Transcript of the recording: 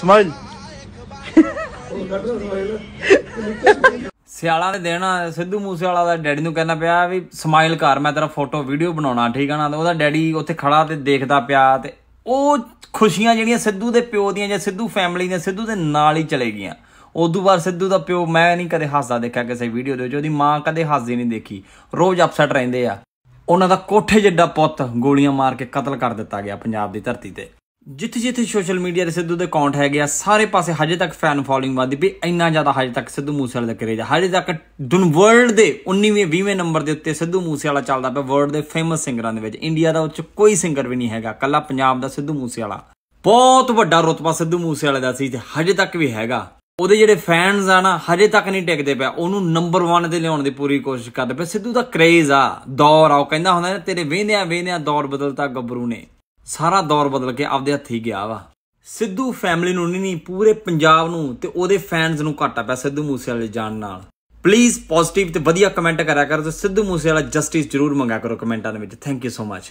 smile ਸਿਆਲਾਂ ਦੇ ਦੇਣਾ ਸਿੱਧੂ ਮੂਸੇਵਾਲਾ ਦਾ ਡੈਡੀ ਨੂੰ ਕਹਿੰਦਾ ਪਿਆ ਵੀ ਸਮਾਈਲ ਕਰ ਮੈਂ ਤੇਰਾ ਫੋਟੋ ਵੀਡੀਓ ਬਣਾਉਣਾ ਠੀਕ ਆ ਨਾ ਤੇ ਉਹਦਾ ਡੈਡੀ ਉੱਥੇ ਖੜਾ ਤੇ ਦੇਖਦਾ ਪਿਆ ਤੇ ਉਹ ਖੁਸ਼ੀਆਂ ਜਿਹੜੀਆਂ ਸਿੱਧੂ ਦੇ ਪਿਓ ਦੀਆਂ ਜਾਂ ਸਿੱਧੂ ਫੈਮਿਲੀ ਦੀਆਂ ਸਿੱਧੂ ਦੇ ਨਾਲ ਹੀ ਚਲੇ ਗਈਆਂ ਉਦੋਂ ਬਾਅਦ ਸਿੱਧੂ ਦਾ ਪਿਓ ਮੈਂ ਨਹੀਂ ਕਦੇ ਹੱਸਦਾ ਦੇਖਿਆ ਕਿਸੇ ਵੀਡੀਓ ਦੇ ਵਿੱਚ ਉਹਦੀ ਮਾਂ ਕਦੇ ਹੱਸਦੀ ਨਹੀਂ ਦੇਖੀ ਰੋਜ਼ ਅਪਸੈਟ ਰਹਿੰਦੇ ਆ ਉਹਨਾਂ ਦਾ ਕੋਠੇ ਜਿੱਡਾ ਪੁੱਤ ਗੋਲੀਆਂ ਮਾਰ ਕੇ ਕਤਲ ਕਰ ਦਿੱਤਾ ਗਿਆ ਪੰਜਾਬ ਦੀ ਧਰਤੀ ਤੇ ਜਿੱਥੇ-ਜਿੱਥੇ ਸੋਸ਼ਲ ਮੀਡੀਆ ਤੇ ਸਿੱਧੂ ਦੇ ਅਕਾਊਂਟ ਹੈਗੇ ਆ ਸਾਰੇ ਪਾਸੇ ਹਜੇ ਤੱਕ ਫੈਨ ਫੋਲੋਇੰਗ ਵੱਧਦੀ ਪਈ ਇੰਨਾ ਜ਼ਿਆਦਾ ਹਜੇ ਤੱਕ ਸਿੱਧੂ ਵਾਲਾ ਦਾ ਕਰੇਜ ਹਜੇ ਤੱਕ ਦੁਨ ਵਰਲਡ ਦੇ 19ਵੇਂ 20ਵੇਂ ਨੰਬਰ ਦੇ ਉੱਤੇ ਸਿੱਧੂ ਮੂਸੇਵਾਲਾ ਚੱਲਦਾ ਪਿਆ ਵਰਲਡ ਦੇ ਫੇਮਸ ਸਿੰਗਰਾਂ ਦੇ ਵਿੱਚ ਇੰਡੀਆ ਦਾ ਉੱਚ ਕੋਈ ਸਿੰਗਰ ਵੀ ਨਹੀਂ ਹੈਗਾ ਕੱਲਾ ਪੰਜਾਬ ਦਾ ਸਿੱਧੂ ਮੂਸੇਵਾਲਾ ਬਹੁਤ ਵੱਡਾ ਰੁਤਬਾ ਸਿੱਧੂ ਮੂਸੇਵਾਲੇ ਦਾ ਸੀ ਤੇ ਹਜੇ ਤੱਕ ਵੀ ਹੈਗਾ ਉਹਦੇ ਜਿਹੜੇ ਫੈਨਸ ਆ ਨਾ ਹਜੇ ਤੱਕ ਨਹੀਂ ਟਿਕਦੇ ਪਿਆ ਉਹਨੂੰ ਨੰਬਰ 1 ਤੇ ਲਿਆਉਣ ਦੀ ਪੂਰੀ ਕੋਸ਼ਿਸ਼ ਕਰਦੇ ਪਿਆ ਸਿੱਧੂ ਦਾ ਕਰੇਜ਼ ਆ ਦੌਰ ਆ ਉਹ ਕਹਿੰਦਾ ਹੁੰਦਾ ਤੇਰੇ ਵੇਂਦਿਆਂ ਵੇਂਦਿਆਂ ਦੌਰ ਬਦਲਤਾ ਗੱਭਰੂ ਨੇ ਸਾਰਾ ਦੌਰ ਬਦਲ ਕੇ ਆਪਦੇ ਹੱਥੀ ਗਿਆ ਵਾ ਸਿੱਧੂ ਫੈਮਿਲੀ ਨੂੰ ਨਹੀਂ ਪੂਰੇ ਪੰਜਾਬ ਨੂੰ ਤੇ ਉਹਦੇ ਫੈਨਸ ਨੂੰ ਘਾਟਾ ਪਿਆ ਸਿੱਧੂ ਮੂਸੇਵਾਲੇ ਵਾਲੇ ਜਾਣ ਨਾਲ ਪਲੀਜ਼ ਪੋਜ਼ਿਟਿਵ ਤੇ ਵਧੀਆ ਕਮੈਂਟ ਕਰਿਆ ਕਰੋ ਤੇ ਸਿੱਧੂ ਮੂਸੇਵਾਲਾ ਜਸਟਿਸ ਜ਼ਰੂਰ ਮੰਗਾ ਕਰੋ ਕਮੈਂਟਾਂ ਦੇ ਵਿੱਚ ਥੈਂਕ ਯੂ ਸੋ ਮਚ